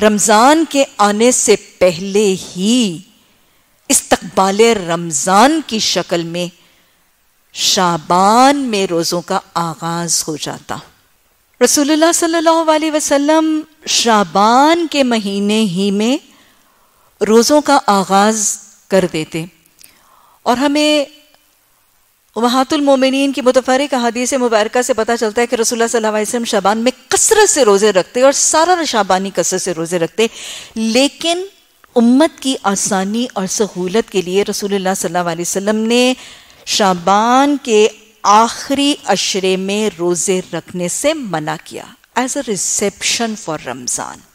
रमज़ान के आने से पहले ही इस्तकबाल रमज़ान की शक्ल में शाबान में रोज़ों का आगाज़ हो जाता रसूलुल्लाह सल्लल्लाहु अलैहि वसल्लम शाबान के महीने ही में रोज़ों का आगाज़ कर देते और हमें वहातुलमोमिन की मुतफरक हदीस मुबारक से पता चलता है कि रसोल्ला वसम शाबान में कसरत से रोज़े रखते और सारा शाबानी कसरत से रोज़े रखते लेकिन उम्मत की आसानी और सहूलत के लिए रसूलुल्लाह सल्लल्लाहु अलैहि वसल्लम ने शाबान के आखिरी अशरे में रोज़े रखने से मना किया as a reception for Ramzan